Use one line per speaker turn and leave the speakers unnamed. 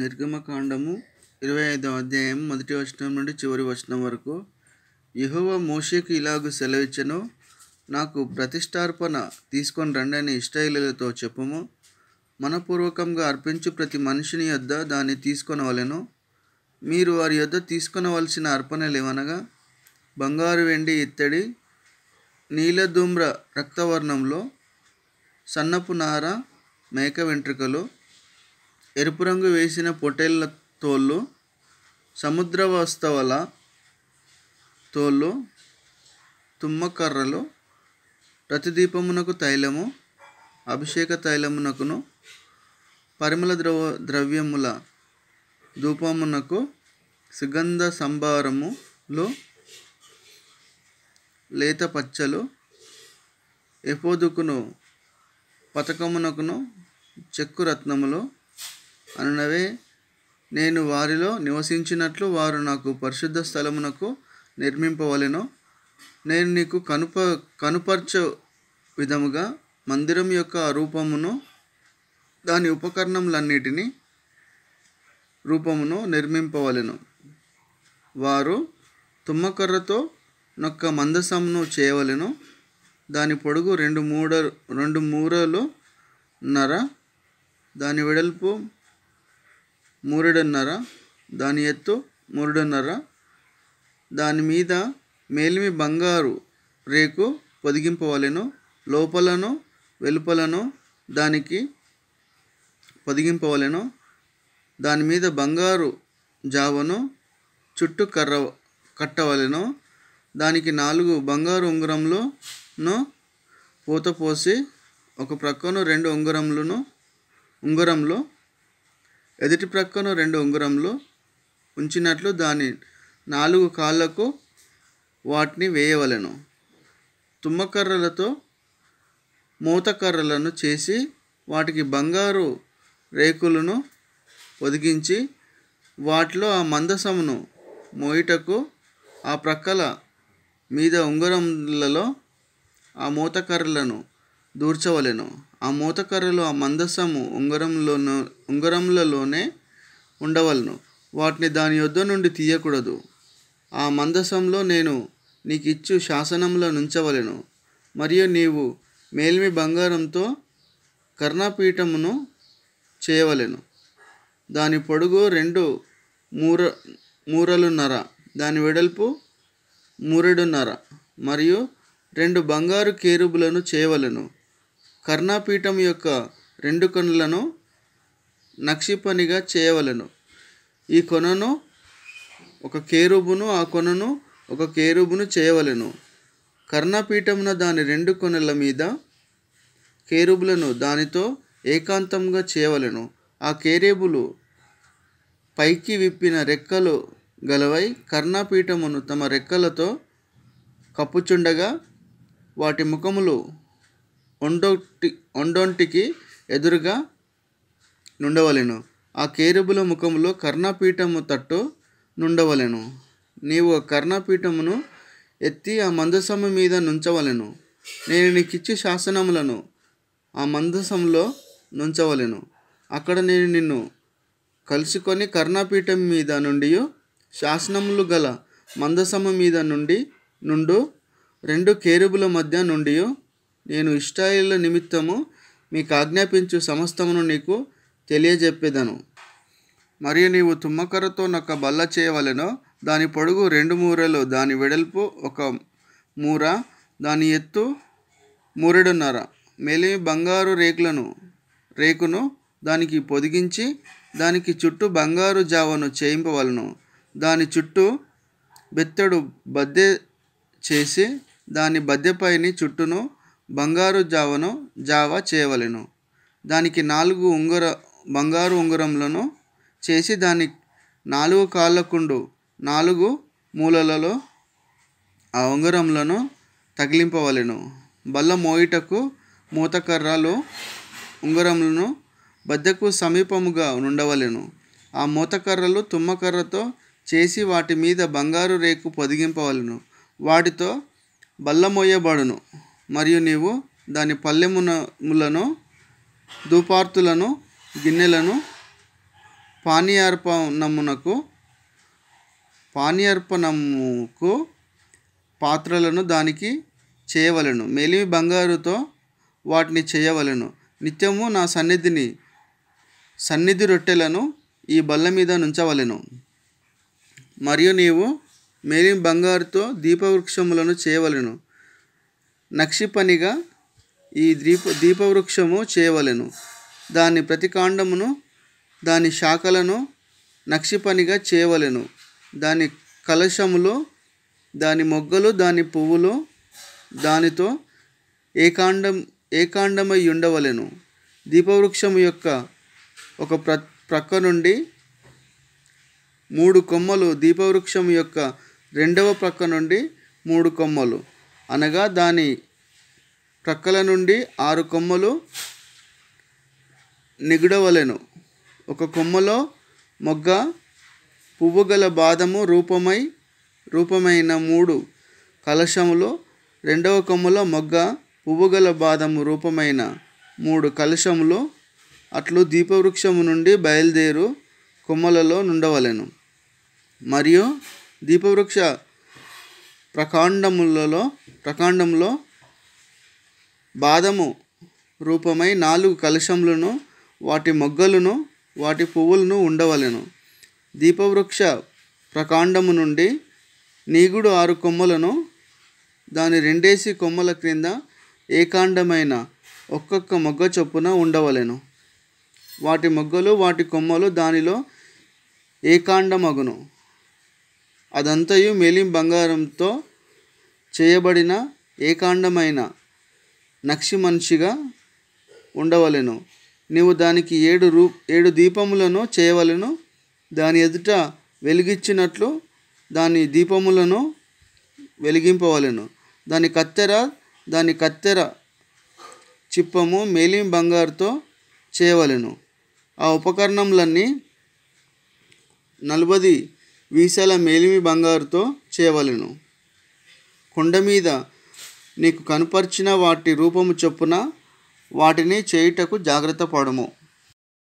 నిర్గమకాండము ఇరవై ఐదవ అధ్యాయం మొదటి వచనం నుండి చివరి వచనం వరకు యహోవ మోషేకి ఇలాగ సెలవిచ్చను నాకు ప్రతిష్టార్పణ తీసుకొని రండి అని ఇష్టైలతో చెప్పము మనపూర్వకంగా అర్పించు ప్రతి మనిషిని యొద్ద దాన్ని తీసుకొనవలెను మీరు వారి యొద్ద తీసుకొనవలసిన అర్పణలేవనగా బంగారు వెండి ఇత్తడి నీలధూమ్ర రక్తవర్ణంలో సన్నపు నార మేక వెంట్రుకలు ఎరుపు రంగు వేసిన పొటేళ్ల తోళ్ళు సముద్ర వస్తవల తోళ్ళు తుమ్మకర్రలు ప్రతిదీపమునకు తైలము అభిషేక తైలమునకును పరిమళ ద్రవ ద్రవ్యముల ధూపమునకు సుగంధ సంభారములు లేత పచ్చలు ఎపోదుకును పథకమునకును చెక్కు రత్నములు అనునవే నేను వారిలో నివసించినట్లు వారు నాకు పరిశుద్ధ స్థలమునకు నిర్మింపవలెను నేను నీకు కనుప కనుపరచ విధముగా మందిరం యొక్క రూపమును దాని ఉపకరణములన్నిటినీ రూపమును నిర్మింపవలెను వారు తుమ్మకర్రతో నొక్క మందసమును చేయవలెను దాని పొడుగు రెండు మూడ రెండు మూరలు నర దాని వెడల్పు మూరెడున్నర దాని ఎత్తు మూరెడున్నర దాని మీద మేలిమి బంగారు రేకు పొదిగింపవలెను లోపలను వెలుపలను దానికి పొదిగింపవలెను దాని మీద బంగారు జావను చుట్టూ కర్ర కట్టవలెను దానికి నాలుగు బంగారు ఉంగరంలోను పూత పోసి ఒక ప్రక్కను రెండు ఉంగరములను ఉంగరంలో ఎదుటి ప్రక్కను రెండు ఉంగరంలో ఉంచినట్లు దాని నాలుగు కాళ్ళకు వాటిని వేయవలను తుమ్మకర్రలతో మూతకర్రలను చేసి వాటికి బంగారు రేకులను ఒదిగించి వాటిలో ఆ మందసమును మోయిటకు ఆ ప్రక్కల మీద ఉంగరంలలో ఆ మూతకర్రలను దూర్చవలెను ఆ మూతకర్రలు ఆ మందసము ఉంగరంలోను ఉంగరములలోనే ఉండవలను వాటిని దాని యొద్ నుండి తీయకూడదు ఆ మందసంలో నేను నీకు ఇచ్చు శాసనంలో నుంచవలను మరియు నీవు మేల్మి బంగారంతో కర్ణపీఠమును చేయవలెను దాని పొడుగు రెండు మూర మూరలున్నర దాని వెడల్పు మూరెడున్నర మరియు రెండు బంగారు కేరుబులను చేయవలను కర్ణాపీఠం యొక్క రెండు కొనలను నక్షిపనిగా చేయవలను ఈ కొనను ఒక కేరుబును ఆ కొనను ఒక కేరుబును చేయవలను కర్ణపీఠమున దాని రెండు కొనల మీద కేరుబులను దానితో ఏకాంతంగా చేయవలను ఆ కేరేబులు పైకి విప్పిన రెక్కలు గలవై కర్ణపీఠమును తమ రెక్కలతో కప్పుచుండగా వాటి ముఖములు ఒండోటి ఒండొంటికి ఎదురుగా నుండవలెను ఆ కేరుబుల ముఖంలో కర్ణపీఠము తట్టు నుండవలెను నీవు కర్ణపీఠమును ఎత్తి ఆ మందసము మీద నుంచవలెను నేను నీకిచ్చి శాసనములను ఆ మందసంలో నుంచవలెను అక్కడ నేను నిన్ను కలుసుకొని కర్ణపీఠం మీద నుండి శాసనములు గల మందసము మీద నుండి నుండు రెండు కేరుబుల మధ్య నుండి నేను ఇష్టాయిల నిమిత్తము మీకు ఆజ్ఞాపించు సమస్తమును నీకు తెలియజెప్పేదను మరియు నీవు తుమ్మకర్రతో నొక్క బల్ల చేయవలెనో దాని పొడుగు రెండు మూరలు దాని వెడల్పు ఒక మూర దాని ఎత్తు మూరెడున్నర మెలిమి బంగారు రేకులను రేకును దానికి పొదిగించి దానికి చుట్టూ బంగారు జావను చేయింపవలను దాని చుట్టూ బెత్తడు బద్దె చేసి దాని బద్దెపైని చుట్టూను బంగారు జావను జావ చేయవలెను దానికి నాలుగు ఉంగర బంగారు ఉంగరములను చేసి దాని నాలుగు కాళ్ళకుండు నాలుగు మూలలలో ఆ ఉంగరములను తగిలింపవలెను బల్ల మోయిటకు మూతకర్రలు ఉంగరములను బద్దకు సమీపముగా ఉండవలెను ఆ మూతకర్రలు తుమ్మకర్రతో చేసి వాటి మీద బంగారు రేకు పొదిగింపవలను వాటితో మోయబడును మరియు నీవు దాని పల్లెమునములను ధూపార్తులను గిన్నెలను పానీయార్పణమునకు పానీయార్పణముకు పాత్రలను దానికి చేయవలను మేలిమి బంగారుతో వాటిని చేయవలను నిత్యము నా సన్నిధిని సన్నిధి రొట్టెలను ఈ బల్ల మీద నుంచవలను మరియు నీవు మేలిమి బంగారుతో దీపవృక్షములను చేయవలను నక్షి పనిగా ఈ దీప దీపవృక్షము చేయవలెను దాని ప్రతి కాండమును దాని శాఖలను నక్షి పనిగా చేయవలెను దాని కలశములో దాని మొగ్గలు దాని పువ్వులు దానితో ఏకాండం ఏకాండమై ఉండవలెను దీపవృక్షము యొక్క ఒక ప్ర ప్రక్క నుండి మూడు కొమ్మలు దీపవృక్షం యొక్క రెండవ ప్రక్క నుండి మూడు కొమ్మలు అనగా దాని ప్రక్కల నుండి ఆరు కొమ్మలు నిగుడవలెను ఒక కొమ్మలో మొగ్గ పువ్వు గల బాదము రూపమై రూపమైన మూడు కలశములు రెండవ కొమ్మలో మొగ్గ పువ్వు గల బాదము రూపమైన మూడు కలశములు అట్లు దీపవృక్షము నుండి బయలుదేరు కొమ్మలలో నుండవలెను మరియు దీపవృక్ష ప్రకాండములలో ప్రకాండంలో బాదము రూపమై నాలుగు కలశములను వాటి మొగ్గలను వాటి పువ్వులను ఉండవలెను దీపవృక్ష ప్రకాండము నుండి నీగుడు ఆరు కొమ్మలను దాని రెండేసి కొమ్మల క్రింద ఏకాండమైన ఒక్కొక్క మొగ్గ చొప్పున ఉండవలెను వాటి మొగ్గలు వాటి కొమ్మలు దానిలో ఏకాండమగును అదంతయు మేలిం బంగారంతో చేయబడిన ఏకాండమైన నక్షి మనిషిగా ఉండవలెను నీవు దానికి ఏడు రూ ఏడు దీపములను చేయవలను దాని ఎదుట వెలిగించినట్లు దాని దీపములను వెలిగింపవలను దాని కత్తెర దాని కత్తెర చిప్పము మేలిం బంగారుతో చేయవలను ఆ ఉపకరణములన్నీ నలభై వీసాల మేలిమి బంగారుతో చేయవలను కొండ మీద నీకు కనపరిచిన వాటి రూపము చొప్పున వాటిని చేయుటకు జాగ్రత్త పడము